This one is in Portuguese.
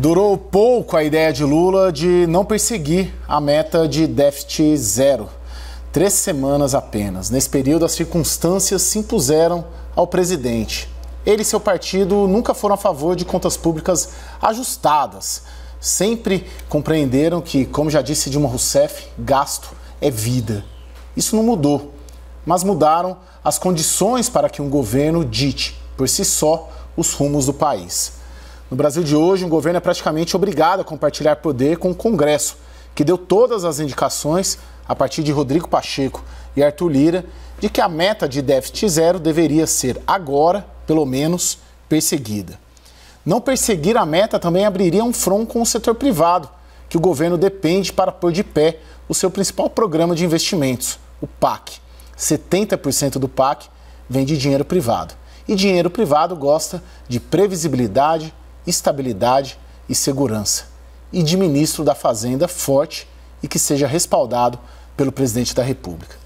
Durou pouco a ideia de Lula de não perseguir a meta de déficit zero. Três semanas apenas. Nesse período, as circunstâncias se impuseram ao presidente. Ele e seu partido nunca foram a favor de contas públicas ajustadas. Sempre compreenderam que, como já disse Dilma Rousseff, gasto é vida. Isso não mudou, mas mudaram as condições para que um governo dite, por si só, os rumos do país. No Brasil de hoje, o governo é praticamente obrigado a compartilhar poder com o Congresso, que deu todas as indicações, a partir de Rodrigo Pacheco e Arthur Lira, de que a meta de déficit zero deveria ser, agora, pelo menos, perseguida. Não perseguir a meta também abriria um front com o setor privado, que o governo depende para pôr de pé o seu principal programa de investimentos, o PAC. 70% do PAC vem de dinheiro privado. E dinheiro privado gosta de previsibilidade, estabilidade e segurança, e de ministro da Fazenda forte e que seja respaldado pelo presidente da República.